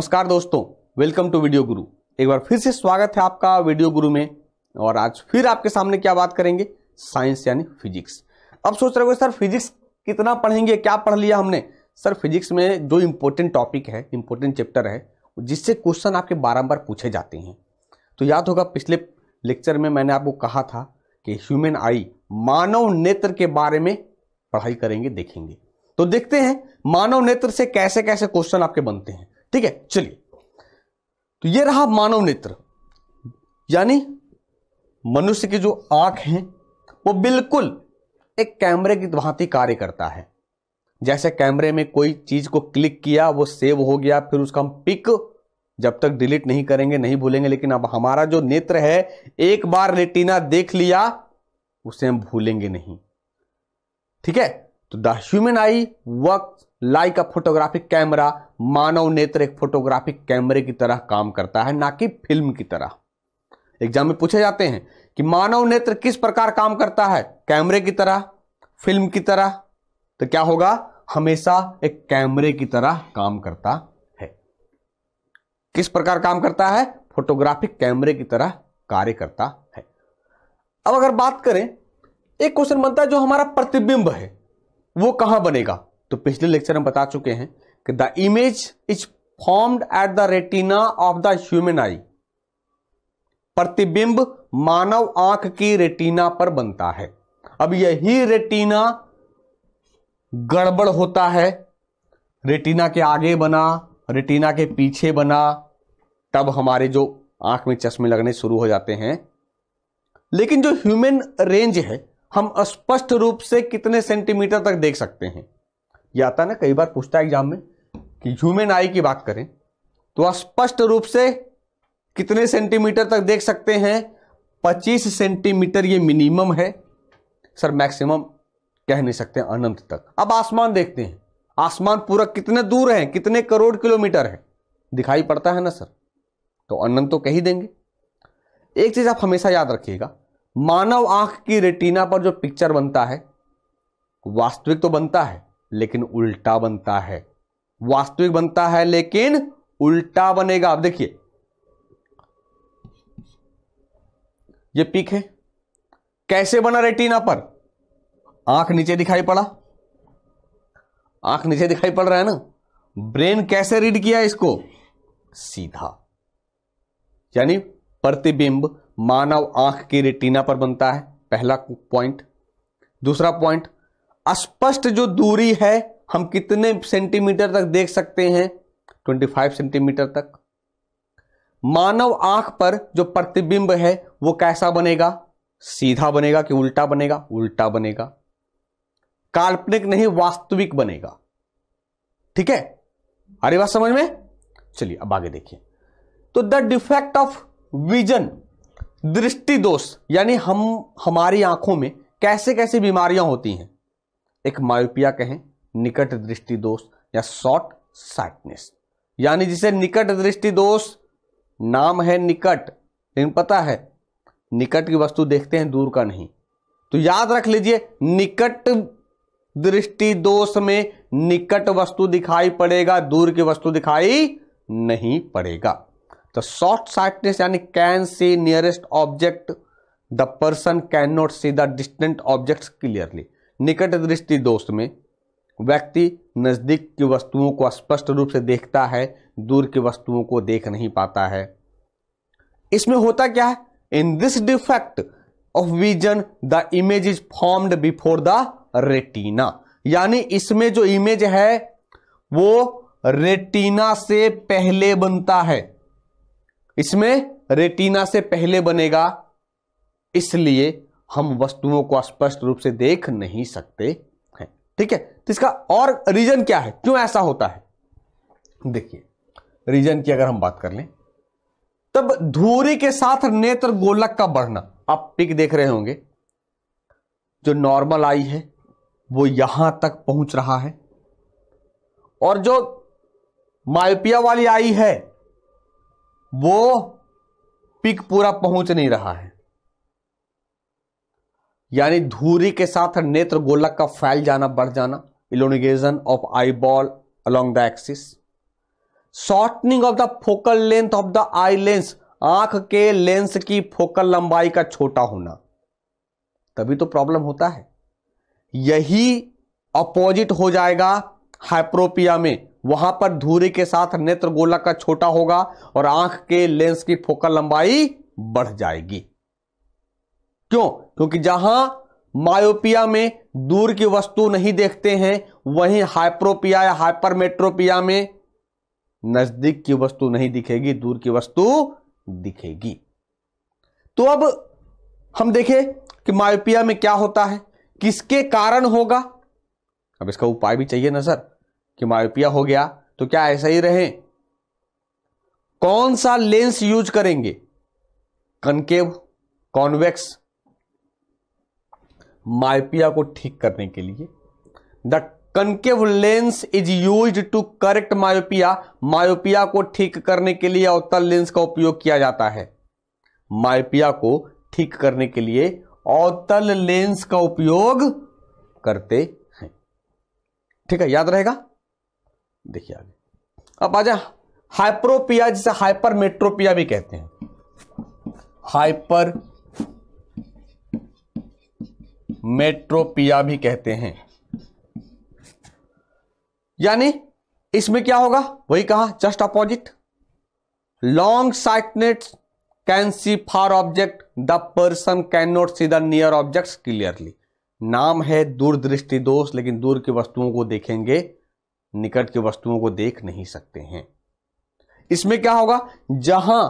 नमस्कार दोस्तों welcome to video गुरु एक बार फिर से स्वागत है आपका वीडियो गुरु में और आज फिर आपके सामने क्या बात करेंगे साइंस यानी फिजिक्स अब सोच रहे हो सर फिजिक्स कितना पढ़ेंगे क्या पढ़ लिया हमने सर फिजिक्स में जो इम्पोर्टेंट टॉपिक है इम्पोर्टेंट चैप्टर है जिससे क्वेश्चन आपके बारम्बार पूछे जाते हैं तो याद होगा पिछले लेक्चर में मैंने आपको कहा था कि ह्यूमन आई मानव नेत्र के बारे में पढ़ाई करेंगे देखेंगे तो देखते हैं मानव नेत्र से कैसे कैसे क्वेश्चन आपके बनते हैं ठीक है चलिए तो ये रहा मानव नेत्र यानी मनुष्य की जो आंख है वो बिल्कुल एक कैमरे की भांति कार्य करता है जैसे कैमरे में कोई चीज को क्लिक किया वो सेव हो गया फिर उसका हम पिक जब तक डिलीट नहीं करेंगे नहीं भूलेंगे लेकिन अब हमारा जो नेत्र है एक बार रेटिना देख लिया उसे हम भूलेंगे नहीं ठीक है तो the human eye work like a photographic camera मानव नेत्र एक फोटोग्राफिक कैमरे की तरह काम करता है ना कि फिल्म की तरह एग्जाम में पूछे जाते हैं कि मानव नेत्र किस प्रकार काम करता है कैमरे की तरह फिल्म की तरह तो क्या होगा हमेशा एक कैमरे की तरह काम करता है किस प्रकार काम करता है फोटोग्राफिक कैमरे की तरह कार्य करता है अब अगर बात करें एक क्वेश्चन बनता है जो हमारा प्रतिबिंब है वो कहां बनेगा तो पिछले लेक्चर में बता चुके हैं कि the image is formed at the retina of the human eye प्रतिबिंब मानव आंख की रेटिना पर बनता है अब यही रेटिना गड़बड़ होता है रेटिना के आगे बना रेटिना के पीछे बना तब हमारे जो आंख में चश्मे लगने शुरू हो जाते हैं लेकिन जो ह्यूमन रेंज है हम स्पष्ट रूप से कितने सेंटीमीटर तक देख सकते हैं यह आता ना कई बार पूछता है एग्जाम में कि ह्यूमन आई की बात करें तो स्पष्ट रूप से कितने सेंटीमीटर तक देख सकते हैं 25 सेंटीमीटर ये मिनिमम है सर मैक्सिमम कह नहीं सकते अनंत तक अब आसमान देखते हैं आसमान पूरा कितने दूर है कितने करोड़ किलोमीटर है दिखाई पड़ता है ना सर तो अनंत तो कह ही देंगे एक चीज़ आप हमेशा याद रखिएगा मानव आंख की रेटिना पर जो पिक्चर बनता है वास्तविक तो बनता है लेकिन उल्टा बनता है वास्तविक बनता है लेकिन उल्टा बनेगा आप देखिए ये पिक है कैसे बना रेटिना पर आंख नीचे दिखाई पड़ा आंख नीचे दिखाई पड़ रहा है ना ब्रेन कैसे रीड किया इसको सीधा यानी प्रतिबिंब मानव आंख की रेटिना पर बनता है पहला पॉइंट दूसरा पॉइंट स्पष्ट जो दूरी है हम कितने सेंटीमीटर तक देख सकते हैं 25 सेंटीमीटर तक मानव आंख पर जो प्रतिबिंब है वो कैसा बनेगा सीधा बनेगा कि उल्टा बनेगा उल्टा बनेगा काल्पनिक नहीं वास्तविक बनेगा ठीक है अरे बात समझ में चलिए अब आगे देखिए तो द डिफेक्ट ऑफ विजन दृष्टि दोष यानी हम हमारी आंखों में कैसे कैसे बीमारियां होती हैं एक मायोपिया कहें निकट दृष्टि दोष या शॉर्ट साइटनेस यानी जिसे निकट दृष्टि दोष नाम है निकट लेकिन पता है निकट की वस्तु देखते हैं दूर का नहीं तो याद रख लीजिए निकट दृष्टि दोष में निकट वस्तु दिखाई पड़ेगा दूर की वस्तु दिखाई नहीं पड़ेगा तो शॉर्ट साइटनेस यानी can see nearest object the person can not see the distant object clearly निकट दृष्टि दोष में व्यक्ति नज़दीक की वस्तुओं को स्पष्ट रूप से देखता है दूर की वस्तुओं को देख नहीं पाता है इसमें होता क्या है in this defect of vision the image is formed before the retina यानी इसमें जो इमेज है वो रेटिना से पहले बनता है इसमें रेटिना से पहले बनेगा इसलिए हम वस्तुओं को स्पष्ट रूप से देख नहीं सकते हैं ठीक है तो इसका और रीजन क्या है क्यों ऐसा होता है देखिए रीजन की अगर हम बात कर लें तब धूरी के साथ नेत्र गोलक का बढ़ना आप पिक देख रहे होंगे जो नॉर्मल आई है वो यहां तक पहुंच रहा है और जो मायोपिया वाली आई है वो पिक पूरा पहुंच नहीं रहा है यानी धूरी के साथ नेत्र गोलक का फैल जाना बढ़ जाना elongation of eye ball along the axis shortening of the focal length of the eye lens आंख के लेंस की फोकल लंबाई का छोटा होना तभी तो प्रॉब्लम होता है यही अपोजिट हो जाएगा हाइप्रोपिया में वहां पर धूरे के साथ नेत्र गोला का छोटा होगा और आंख के लेंस की फोकल लंबाई बढ़ जाएगी क्यों क्योंकि जहां मायोपिया में दूर की वस्तु नहीं देखते हैं वहीं हाइप्रोपिया या हाइपरमेट्रोपिया में नजदीक की वस्तु नहीं दिखेगी दूर की वस्तु दिखेगी तो अब हम देखें कि मायोपिया में क्या होता है किसके कारण होगा अब इसका उपाय भी चाहिए ना सर कि मायोपिया हो गया तो क्या ऐसा ही रहे कौन सा लेंस यूज करेंगे कनकेव कॉन्वेक्स मायोपिया को ठीक करने के लिए the concave lens is use to correct myopia myopia को ठीक करने के लिए अवतल लेंस का उपयोग किया जाता है मायोपिया को ठीक करने के लिए अवतल लेंस का उपयोग करते हैं ठीक है याद रहेगा देखिए आगे अब आ जाए हाइप्रोपिया जिसे हाइपर मेट्रोपिया भी कहते हैं हाइपर मेट्रोपिया भी कहते हैं यानी इसमें क्या होगा वही कहा just opposite long sightedness can see far object the person can not see the near object clearly नाम है दूरदृष्टि दोष लेकिन दूर की वस्तुओं को देखेंगे निकट की वस्तुओं को देख नहीं सकते हैं इसमें क्या होगा जहां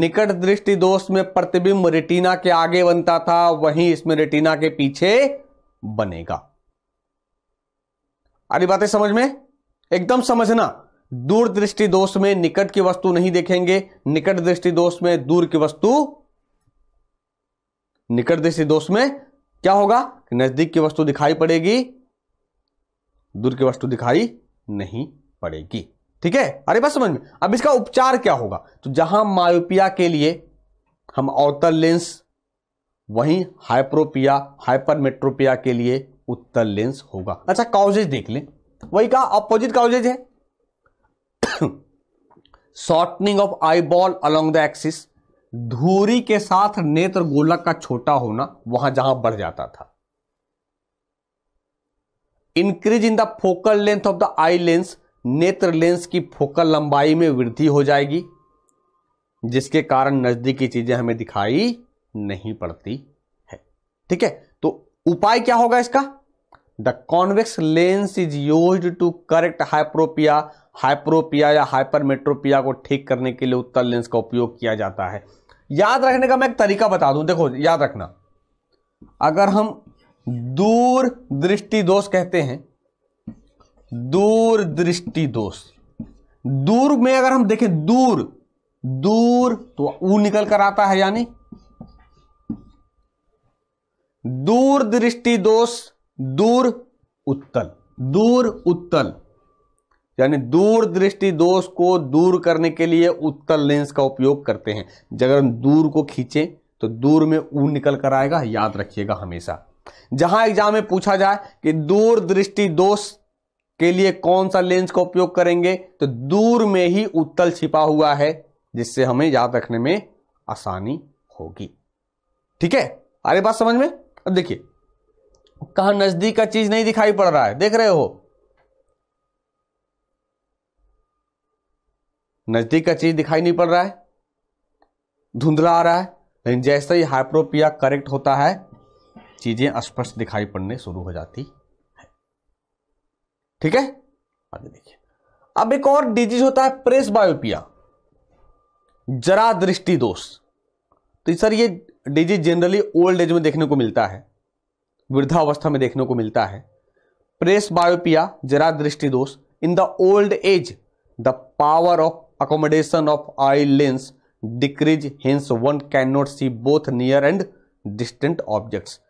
निकट दृष्टि दोष में प्रतिबिंब रेटिना के आगे बनता था वहीं इसमें रेटिना के पीछे बनेगा अरे बातें समझ में एकदम समझना दूर दृष्टि दोष में निकट की वस्तु नहीं देखेंगे निकट दृष्टि दोष में दूर की वस्तु निकट दृष्टि दोष में क्या होगा नजदीक की वस्तु दिखाई पड़ेगी दूर की वस्तु दिखाई नहीं पड़ेगी ठीक है अरे बस समझ में अब इसका उपचार क्या होगा तो जहां मायोपिया के लिए हम अवतल लेंस वहीं हाइप्रोपिया हाइपरमेट्रोपिया के लिए उत्तर लेंस होगा अच्छा काउजेज देख लें वही का अपोजिट काउजेज है shortening of eye ball along the axis धूरी के साथ नेत्र गोलक का छोटा होना वहां जहां बढ़ जाता था increase in the focal length of the eye lens नेत्र लेंस की फोकल लंबाई में वृद्धि हो जाएगी जिसके कारण नजदीकी चीजें हमें दिखाई नहीं पड़ती है ठीक है तो उपाय क्या होगा इसका the convex lens is use to correct hyperopia hyperopia या हाइपरमेट्रोपिया को ठीक करने के लिए उत्तर लेंस का उपयोग किया जाता है याद रखने का मैं एक तरीका बता दूं देखो याद रखना अगर हम दूर दृष्टि दोष कहते हैं दूर दृष्टि दोष दूर में अगर हम देखें दूर दूर तो ऊ निकल कर आता है यानी दूर दृष्टि दोष दूर उत्तल दूर उत्तल यानी दूर दृष्टि दोष को दूर करने के लिए उत्तल लेंस का उपयोग करते हैं जब हम दूर को खींचे तो दूर में ऊ निकल कर आएगा याद रखिएगा हमेशा जहां एग्जाम में पूछा जाए कि दूर दृष्टि दोष के लिए कौन सा लेंस का उपयोग करेंगे तो दूर में ही उत्तल छिपा हुआ है जिससे हमें याद रखने में आसानी होगी ठीक है अरे बात समझ में अब देखिए कहा नजदीक का चीज नहीं दिखाई पड़ रहा है देख रहे हो नजदीक का चीज दिखाई नहीं पड़ रहा है धुंधला आ रहा है लेकिन जैसे ही हाइप्रोपिया करेक्ट होता है चीज़ें स्पष्ट दिखाई पड़ने शुरू हो जाती है ठीक है आगे देखिए अब एक और डिजीज होता है प्रेस बायोपिया जरा दृष्टि दोष तो सर ये डिजीज जनरली ओल्ड एज में देखने को मिलता है वृद्धावस्था में देखने को मिलता है प्रेस बायोपिया जरा दृष्टि दोष in the old age the power of of eye lens decrease hence one can not see both near and distant objects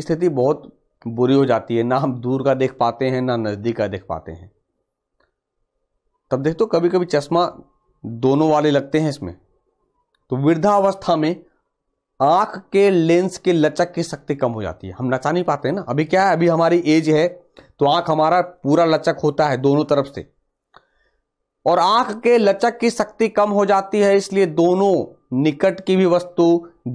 स्थिति बहुत बुरी हो जाती है ना हम दूर का देख पाते हैं ना नज़दीक का देख पाते हैं तब देख तो कभी कभी चश्मा दोनों वाले लगते हैं इसमें तो वृद्धावस्था में आंख के लेंस के लचक की शक्ति कम हो जाती है हम नचा नहीं पाते हैं ना अभी क्या है अभी हमारी एज है तो आंख हमारा पूरा लचक होता है दोनों तरफ से और आंख के लचक की शक्ति कम हो जाती है इसलिए दोनों निकट की भी वस्तु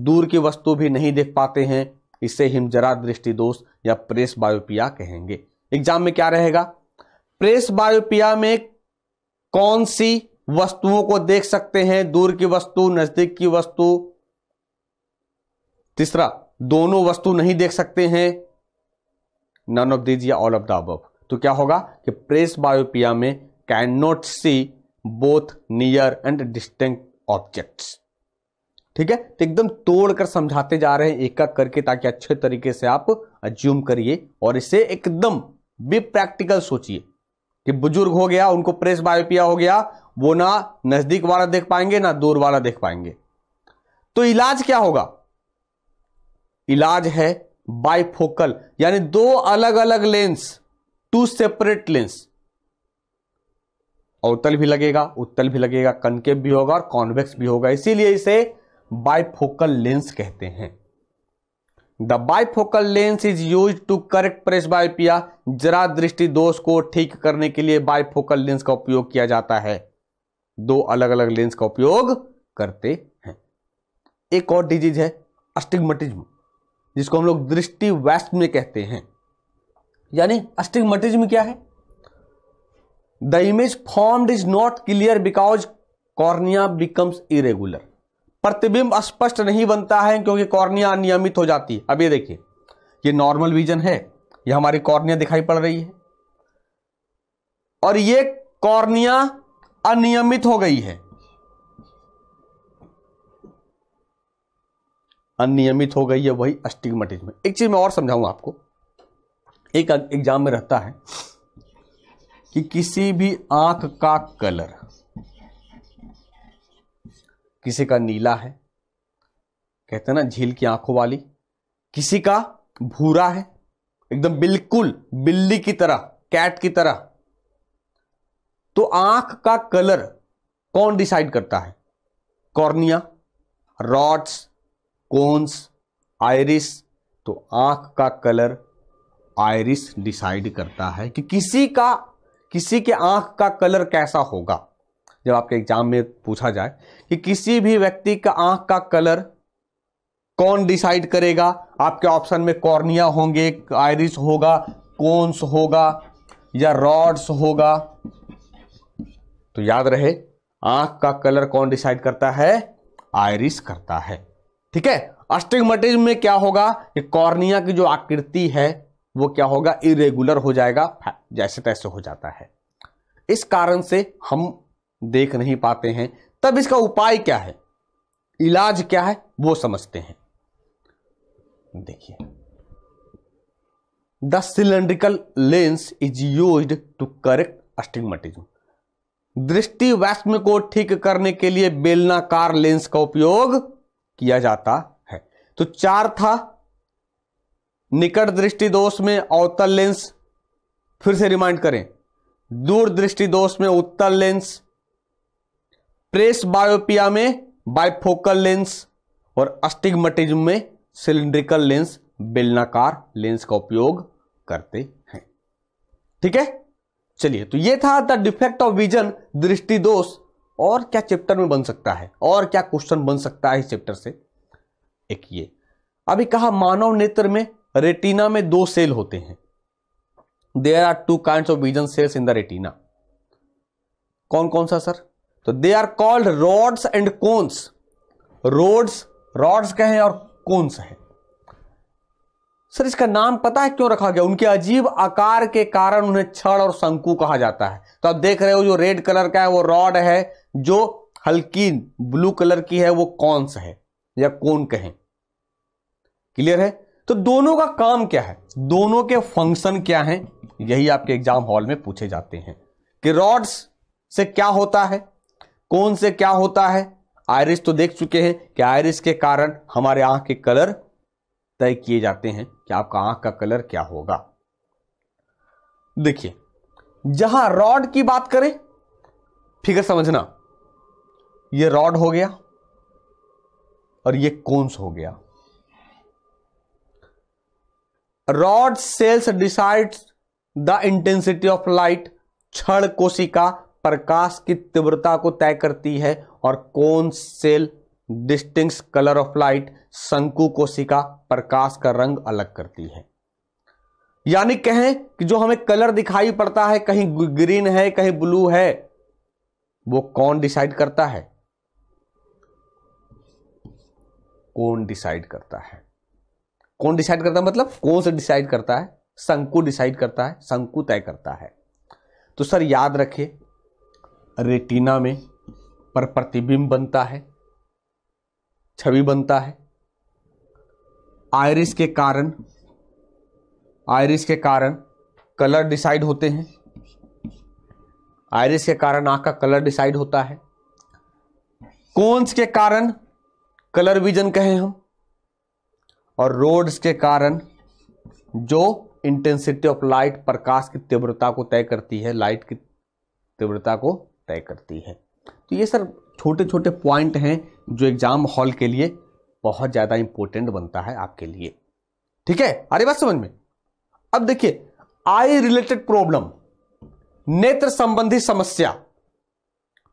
दूर की वस्तु भी नहीं देख पाते हैं इसे हिमजरा दृष्टि दोष या प्रेस बायोपिया कहेंगे एग्जाम में क्या रहेगा प्रेस बायोपिया में कौन सी वस्तुओं को देख सकते हैं दूर की वस्तु नजदीक की वस्तु तीसरा दोनों वस्तु नहीं देख सकते हैं नन ऑफ दीज या ऑल ऑफ द अब तो क्या होगा कि प्रेस बायोपिया में can not see both near and distinct objects ठीक है तो एकदम तोड़कर समझाते जा रहे हैं एक एक करके ताकि अच्छे तरीके से आप अज्यूम करिए और इसे एकदम भी प्रैक्टिकल सोचिए कि बुजुर्ग हो गया उनको प्रेस बायोपिया हो गया वो ना नजदीक वाला देख पाएंगे ना दूर वाला देख पाएंगे तो इलाज क्या होगा इलाज है बाइफोकल यानी दो अलग अलग लेंस टू सेपरेट लेंस अवतल भी लगेगा उत्तल भी लगेगा कनकेव भी होगा और कॉन्वेक्स भी होगा इसीलिए इसे बाइफोकल लेंस कहते हैं the bifocal lens is use to correct presbyopia जरा दृष्टि दोष को ठीक करने के लिए बाइफोकल लेंस का उपयोग किया जाता है दो अलग अलग लेंस का उपयोग करते हैं एक और डिजीज है अस्टिग्मटिज्म जिसको हम लोग दृष्टि वैस्ट में कहते हैं यानी अस्टिग्मटिज्म क्या है the image formed is not clear because cornea becomes irregular प्रतिबिंब स्पष्ट नहीं बनता है क्योंकि कॉर्निया अनियमित हो जाती है अब ये देखिए ये नॉर्मल विजन है ये हमारी कॉर्निया दिखाई पड़ रही है और ये कॉर्निया अनियमित हो गई है अनियमित हो गई है वही अस्टिगमेटिज में एक चीज मैं और समझाऊं आपको एक एग्जाम में रहता है कि किसी भी आंख का कलर किसी का नीला है कहते ना झील की आंखों वाली किसी का भूरा है एकदम बिल्कुल बिल्ली की तरह कैट की तरह तो आंख का कलर कौन डिसाइड करता है कॉर्निया रॉड्स कोन्स आयरिस तो आंख का कलर आयरिस डिसाइड करता है कि किसी का किसी के आंख का कलर कैसा होगा जब आपके एग्जाम में पूछा जाए कि किसी भी व्यक्ति का आंख का कलर कौन डिसाइड करेगा आपके ऑप्शन में कॉर्निया होंगे आयरिस होगा कोन्स होगा या रॉड्स होगा तो याद रहे आंख का कलर कौन डिसाइड करता है आयरिस करता है ठीक है अस्टिगमटिज्म में क्या होगा कि कॉर्निया की जो आकृति है वो क्या होगा इरेगुलर हो जाएगा जैसे तैसे हो जाता है इस कारण से हम देख नहीं पाते हैं तब इसका उपाय क्या है इलाज क्या है वो समझते हैं देखिए the cylindrical lens is use to correct astigmatism दृष्टि वैस्म को ठीक करने के लिए बेलनाकार लेंस का उपयोग किया जाता है तो चार था निकट दृष्टि दोष में अवतल लेंस फिर से रिमाइंड करें दूर दृष्टि दोष में उत्तल लेंस प्रेस बायोपिया में बाइफोकल लेंस और अस्टिग्मटिज्म में सिलिंड्रिकल लेंस बेलनाकार लेंस का उपयोग करते हैं ठीक है चलिए तो ये था द डिफेक्ट ऑफ विजन दृष्टि दोष और क्या चैप्टर में बन सकता है और क्या क्वेश्चन बन सकता है इस चैप्टर से एक ये अभी कहा मानव नेत्र में रेटिना में दो सेल होते हैं there are two kind of vision cells in the retina कौन कौन सा सर तो they are called rods and cones rods rods कहे और कोन्स है सर इसका नाम पता है क्यों रखा गया उनके अजीब आकार के कारण उन्हें छड़ और शंकु कहा जाता है तो आप देख रहे हो जो रेड कलर का है वो रॉड है जो हल्की ब्लू कलर की है वो कौनस है या कौन कहें क्लियर है तो दोनों का काम क्या है दोनों के फंक्शन क्या हैं यही आपके एग्जाम हॉल में पूछे जाते हैं कि रॉड्स से क्या होता है कौन से क्या होता है आयरिस तो देख चुके हैं कि आयरिस के कारण हमारे आंख के कलर तय किए जाते हैं कि आपका आंख का कलर क्या होगा देखिए जहां रॉड की बात करें फिगर समझना ये रॉड हो गया और ये कोन्स हो गया rod cells decides the intensity of light क्षण कोशिका प्रकाश की तीव्रता को तय करती है और कौन cell distinguish colour of light शंकु कोशिका प्रकाश का रंग अलग करती है यानी कहें कि जो हमें कलर दिखाई पड़ता है कहीं ग्रीन है कहीं ब्लू है वो कौन डिसाइड करता है कौन डिसाइड करता है कौन डिसाइड करता है मतलब कौन से डिसाइड करता है शंकु डिसाइड करता है शंकु तय करता है तो सर याद रखिए रेटिना में पर प्रतिबिंब बनता है छवि बनता है आयरिस के कारण आयरिस के कारण कलर डिसाइड होते हैं आयरिस के कारण आंख का कलर डिसाइड होता है कोन्स के कारण कलर विजन कहे हम और रोड्स के कारण जो इंटेंसिटी ऑफ लाइट प्रकाश की तीव्रता को तय करती है लाइट की तीव्रता को तय करती है तो ये सर छोटे छोटे पॉइंट हैं जो एग्ज़ाम हॉल के लिए बहुत ज़्यादा इंपॉर्टेंट बनता है आपके लिए ठीक है अरे बात समझ में अब देखिए आई रिलेटेड प्रॉब्लम नेत्र संबंधी समस्या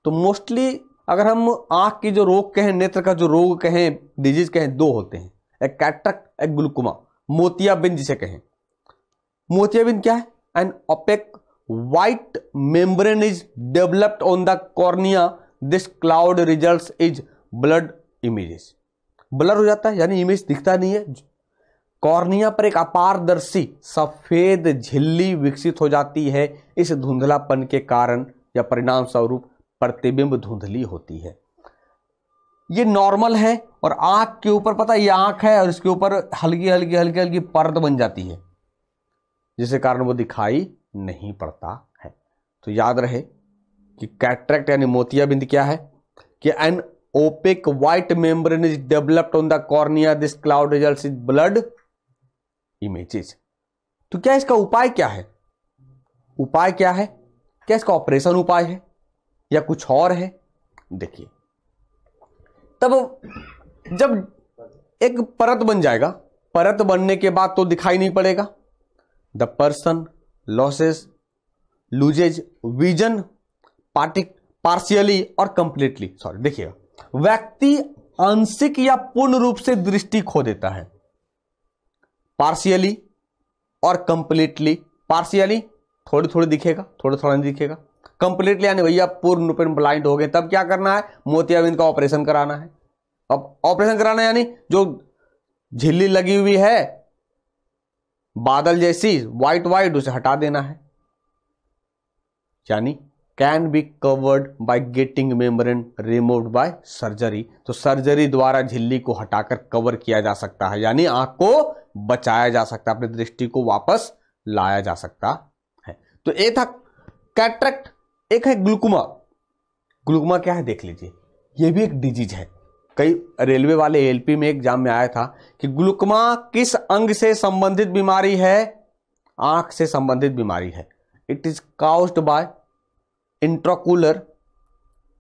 तो मोस्टली अगर हम आंख की जो रोग कहें नेत्र का जो रोग कहें डिजीज कहें दो होते हैं एक कैट्रक एक ग्लूकोमा मोतियाबिंद जिसे कहें मोतियाबिंद क्या है an opaque white membrane is developed on the cornea this cloud results is blurred images blur हो जाता है यानी इमेज दिखता नहीं है कॉर्निया पर एक अपारदर्शी सफेद झिल्ली विकसित हो जाती है इस धुंधलापन के कारण या परिणाम स्वरूप प्रतिबिंब धुंधली होती है ये नॉर्मल है और आंख के ऊपर पता ये आंख है और इसके ऊपर हल्की हल्की हल्की हल्की पर्द बन जाती है जिसके कारण वो दिखाई नहीं पड़ता है तो याद रहे कि कैट्रैक्ट यानी मोतियाबिंद क्या है कि an opaque white membrane is developed on the cornea this cloud result is blurred images तो क्या इसका उपाय क्या है उपाय क्या है क्या इसका ऑपरेशन उपाय है या कुछ और है देखिए तब जब एक परत बन जाएगा परत बनने के बाद तो दिखाई नहीं पड़ेगा the person losses loses vision partially partially और कंप्लीटली सॉरी देखिएगा व्यक्ति आंशिक या पूर्ण रूप से दृष्टि खो देता है पार्शियली और कंप्लीटली पार्शियली थोड़ी थोड़ी दिखेगा थोड़ा थोड़ा नहीं दिखेगा कंप्लीटली यानी भैया पूर्ण रूप में ब्लाइंड हो गए तब क्या करना है मोतियाबिंद का ऑपरेशन कराना है अब ऑपरेशन कराना यानी जो झिल्ली लगी हुई है बादल जैसी व्हाइट व्हाइट उसे हटा देना है यानी can be covered by getting membrane removed by surgery तो सर्जरी द्वारा झिल्ली को हटाकर कवर किया जा सकता है यानी आंख को बचाया जा सकता है अपनी दृष्टि को वापस लाया जा सकता है तो ये था कैट्रैक्ट एक है ग्लूकोमा ग्लूकोमा क्या है देख लीजिए यह भी एक डिजीज है कई रेलवे वाले एलपी में एग्जाम में आया था कि ग्लूकमा किस अंग से संबंधित बीमारी है आंख से संबंधित बीमारी है it is caused by intraocular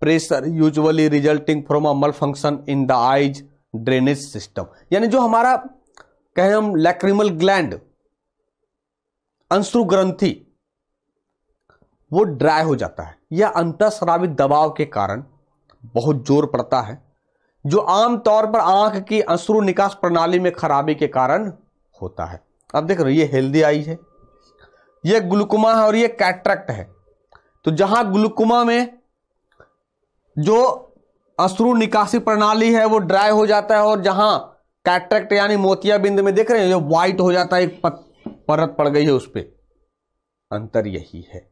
pressure usually resulting from a malfunction in the eyes drainage system यानी जो हमारा कहें हम लैक्रिमल ग्लैंड अंश्रु वो ड्राई हो जाता है या अंतस्रावित दबाव के कारण बहुत जोर पड़ता है जो आमतौर पर आंख की अश्रु निकास प्रणाली में खराबी के कारण होता है अब देख रहे हो ये हेल्दी आई है ये ग्लूकोमा है और ये कैट्रैक्ट है तो जहां ग्लूकोमा में जो अश्रु निकासी प्रणाली है वो ड्राई हो जाता है और जहां कैट्रैक्ट यानी मोतियाबिंद में देख रहे हैं जो व्हाइट हो जाता है एक परत पड़ गई है उस पर अंतर यही है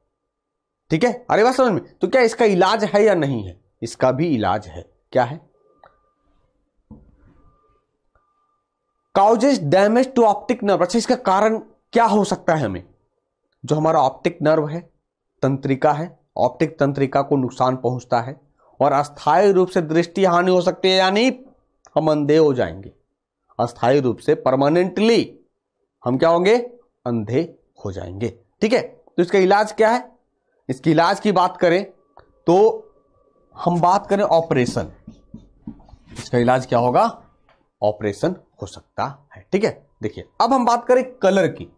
ठीक है अरे बात समझ में तो क्या इसका इलाज है या नहीं है इसका भी इलाज है क्या है causes damage to optic nerve अच्छा इसका कारण क्या हो सकता है हमें जो हमारा ऑप्टिक नर्व है तंत्रिका है ऑप्टिक तंत्रिका को नुकसान पहुंचता है और अस्थायी रूप से दृष्टि हानि हो सकती है यानी हम अंधे हो जाएंगे अस्थायी रूप से परमानेंटली हम क्या होंगे अंधे हो जाएंगे ठीक है तो इसका इलाज क्या है इसके इलाज की बात करें तो हम बात करें ऑपरेशन इसका इलाज क्या होगा ऑपरेशन हो सकता है ठीक है देखिए अब हम बात करें कलर की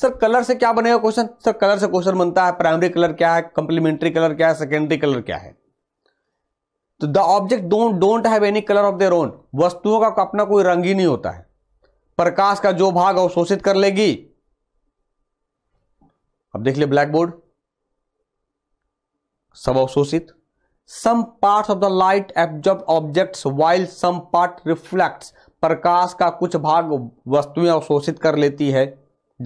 सर कलर से क्या बनेगा क्वेश्चन सर कलर से क्वेश्चन बनता है प्राइमरी कलर क्या है कंप्लीमेंट्री कलर क्या है सेकेंडरी कलर क्या है तो the object don't don't have any colour of their own वस्तुओं का अपना कोई रंग ही नहीं होता है प्रकाश का जो भाग अवशोषित कर लेगी अब देख लिया ब्लैक बोर्ड सब अवशोषित some part of the light absorb objects while some part reflects प्रकाश का कुछ भाग वस्तुएं अवशोषित कर लेती है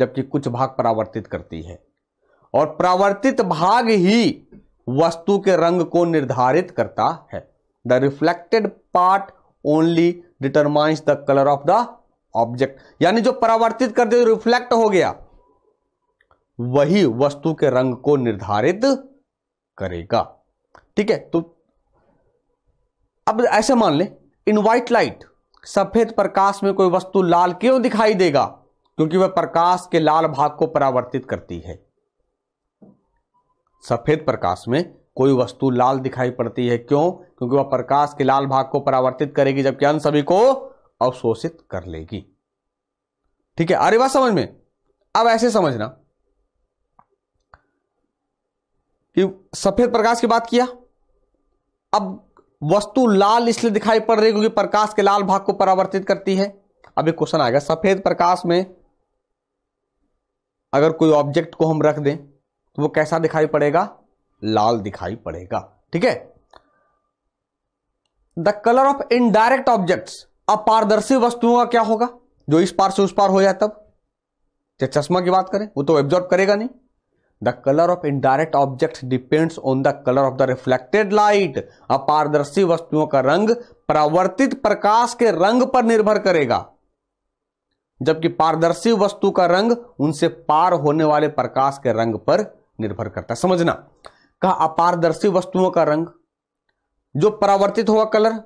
जबकि कुछ भाग परावर्तित करती है और परावर्तित भाग ही वस्तु के रंग को निर्धारित करता है the reflected part only determines the colour of the object यानी जो परावर्तित कर दे रिफ्लेक्ट हो गया वही वस्तु के रंग को निर्धारित करेगा ठीक है तो अब ऐसे मान ले इन व्हाइट लाइट सफेद प्रकाश में कोई वस्तु लाल क्यों दिखाई देगा क्योंकि वह प्रकाश के लाल भाग को परावर्तित करती है सफेद प्रकाश में कोई वस्तु लाल दिखाई पड़ती है क्यों क्योंकि वह प्रकाश के लाल भाग को परावर्तित करेगी जबकि अन्य सभी को अवशोषित कर लेगी ठीक है अरे बात समझ में अब ऐसे समझना कि सफेद प्रकाश की बात किया अब वस्तु लाल इसलिए दिखाई पड़ रही है क्योंकि प्रकाश के लाल भाग को परावर्तित करती है अब एक क्वेश्चन आएगा सफ़ेद प्रकाश में अगर कोई ऑब्जेक्ट को हम रख दें तो वो कैसा दिखाई पड़ेगा लाल दिखाई पड़ेगा ठीक है the colour of indirect object अपारदर्शी वस्तुओं का क्या होगा जो इस पार से उस पार हो जाए तब चाहे चश्मा की बात करें वो तो एब्जॉर्ब करेगा नहीं the colour of indirect object depends on the colour of the reflected light अपारदर्शी वस्तुओं का रंग परावर्तित प्रकाश के रंग पर निर्भर करेगा जबकि पारदर्शी वस्तु का रंग उनसे पार होने वाले प्रकाश के रंग पर निर्भर करता है समझना कहा अपारदर्शी वस्तुओं का रंग जो परावर्तित होगा कलर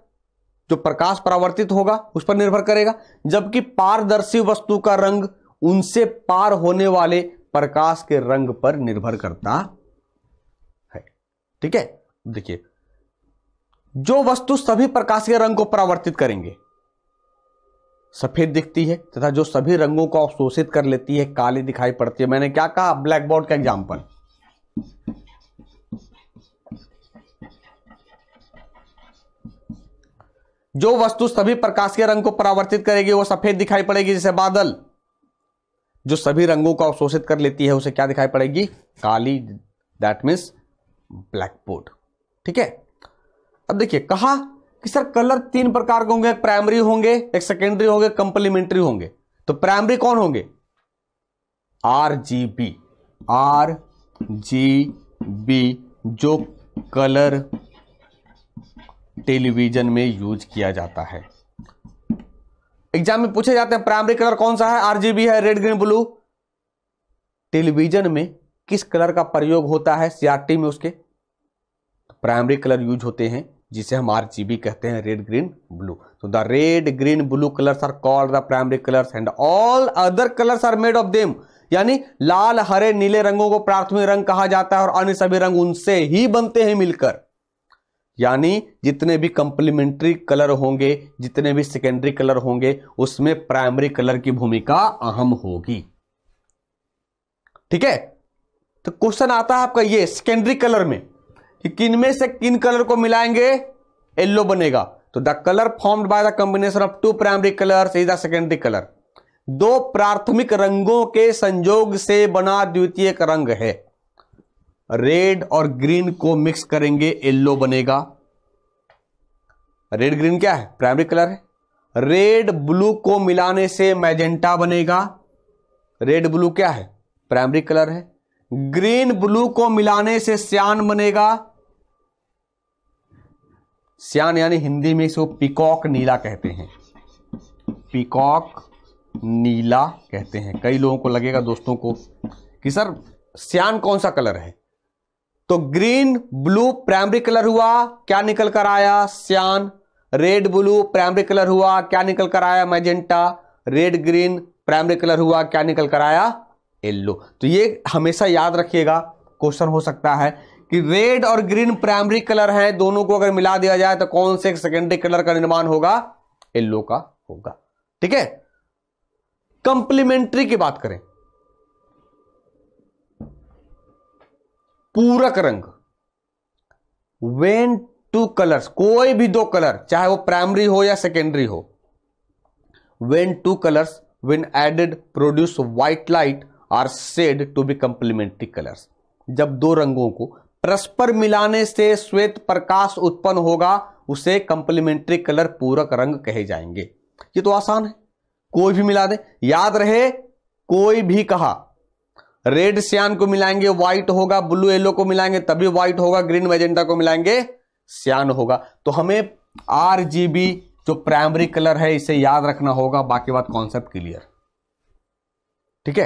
जो प्रकाश परावर्तित होगा उस पर निर्भर करेगा जबकि पारदर्शी वस्तु का रंग उनसे पार होने वाले प्रकाश के रंग पर निर्भर करता है ठीक है देखिए जो वस्तु सभी प्रकाश के रंग को परावर्तित करेंगे सफेद दिखती है तथा जो सभी रंगों को अवशोषित कर लेती है काली दिखाई पड़ती है मैंने क्या कहा ब्लैक बोर्ड का एग्जाम्पल जो वस्तु सभी प्रकाश के रंग को परावर्तित करेगी वो सफेद दिखाई पड़ेगी जैसे बादल जो सभी रंगों को अवशोषित कर लेती है उसे क्या दिखाई पड़ेगी काली दैट मीन्स ब्लैक बोर्ड ठीक है अब देखिए कहा कि सर कलर तीन प्रकार के होंगे एक प्राइमरी होंगे एक सेकेंडरी होंगे कंप्लीमेंट्री होंगे तो प्राइमरी कौन होंगे R G B R G B जो कलर टेलीविजन में यूज किया जाता है एग्जाम में पूछे जाते हैं प्राइमरी कलर कौन सा है आरजीबी है रेड ग्रीन ब्लू टेलीविजन में किस कलर का प्रयोग होता है सीआरटी में उसके प्राइमरी कलर यूज होते हैं जिसे हम आरजीबी कहते हैं रेड ग्रीन ब्लू तो the red green blue colours are called the primary colours and all other colours are made of them यानी लाल हरे नीले रंगों को प्राथमिक रंग कहा जाता है और अन्य सभी रंग उनसे ही बनते हैं मिलकर यानी जितने भी कंप्लीमेंट्री कलर होंगे जितने भी सेकेंडरी कलर होंगे उसमें प्राइमरी कलर की भूमिका अहम होगी ठीक है तो क्वेश्चन आता है आपका ये सेकेंडरी कलर में कि किन में से किन कलर को मिलाएंगे येल्लो बनेगा तो the colour formed by the combination of two primary colour is the secondary colour दो प्राथमिक रंगों के संयोग से बना द्वितीय रंग है रेड और ग्रीन को मिक्स करेंगे येल्लो बनेगा रेड ग्रीन क्या है प्राइमरी कलर है रेड ब्लू को मिलाने से मैजेंटा बनेगा रेड ब्लू क्या है प्राइमरी कलर है ग्रीन ब्लू को मिलाने से सियान बनेगा सियान यानी हिंदी में इसको पिकॉक नीला कहते हैं पिकॉक नीला कहते हैं कई लोगों को लगेगा दोस्तों को कि सर सियान कौन सा कलर है तो ग्रीन ब्लू प्राइमरी कलर हुआ क्या निकल कर आया सियान रेड ब्लू प्राइमरी कलर हुआ क्या निकल कर आया magenta red green primary colour हुआ क्या निकल कर आया येल्लो तो ये हमेशा याद रखिएगा क्वेश्चन हो सकता है कि रेड और ग्रीन प्राइमरी कलर है दोनों को अगर मिला दिया जाए तो कौन से सेकेंडरी कलर का निर्माण होगा येल्लो का होगा ठीक है कंप्लीमेंट्री की बात करें पूरक रंग वेन टू कलर्स कोई भी दो कलर चाहे वो प्राइमरी हो या सेकेंडरी हो when two colours when added produce white light are said to be complementary colours जब दो रंगों को परस्पर मिलाने से श्वेत प्रकाश उत्पन्न होगा उसे कंप्लीमेंट्री कलर पूरक रंग कहे जाएंगे ये तो आसान है कोई भी मिला दे याद रहे कोई भी कहा रेड सियान को मिलाएंगे व्हाइट होगा ब्लू येलो को मिलाएंगे तभी व्हाइट होगा ग्रीन मैजेंटा को मिलाएंगे सियान होगा तो हमें आर जो प्राइमरी कलर है इसे याद रखना होगा बाकी बात कॉन्सेप्ट क्लियर ठीक है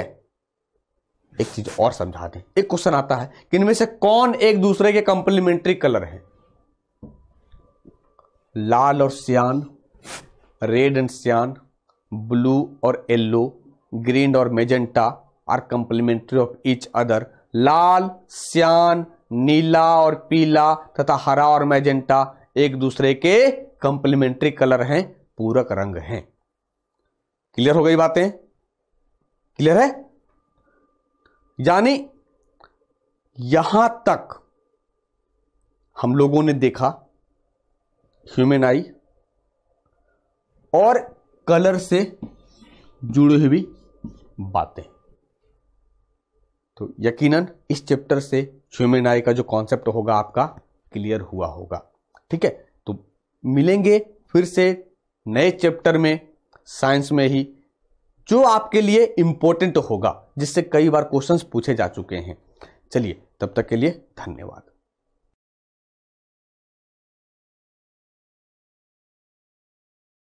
एक चीज और समझा दें एक क्वेश्चन आता है कि इनमें से कौन एक दूसरे के कंप्लीमेंट्री कलर है लाल और cyan red and cyan blue और येलो ग्रीन और magenta are complementary of each other लाल सियान नीला और पीला तथा हरा और मैजेंटा एक दूसरे के कंप्लीमेंट्री कलर हैं पूरक रंग हैं क्लियर हो गई बातें क्लियर है यानी यहां तक हम लोगों ने देखा ह्यूमन आई और कलर से जुड़ी हुई बातें तो यकीनन इस चैप्टर से ह्यूमन आई का जो कॉन्सेप्ट होगा आपका क्लियर हुआ होगा ठीक है तो मिलेंगे फिर से नए चैप्टर में साइंस में ही जो आपके लिए इंपॉर्टेंट होगा जिससे कई बार क्वेश्चंस पूछे जा चुके हैं चलिए तब तक के लिए धन्यवाद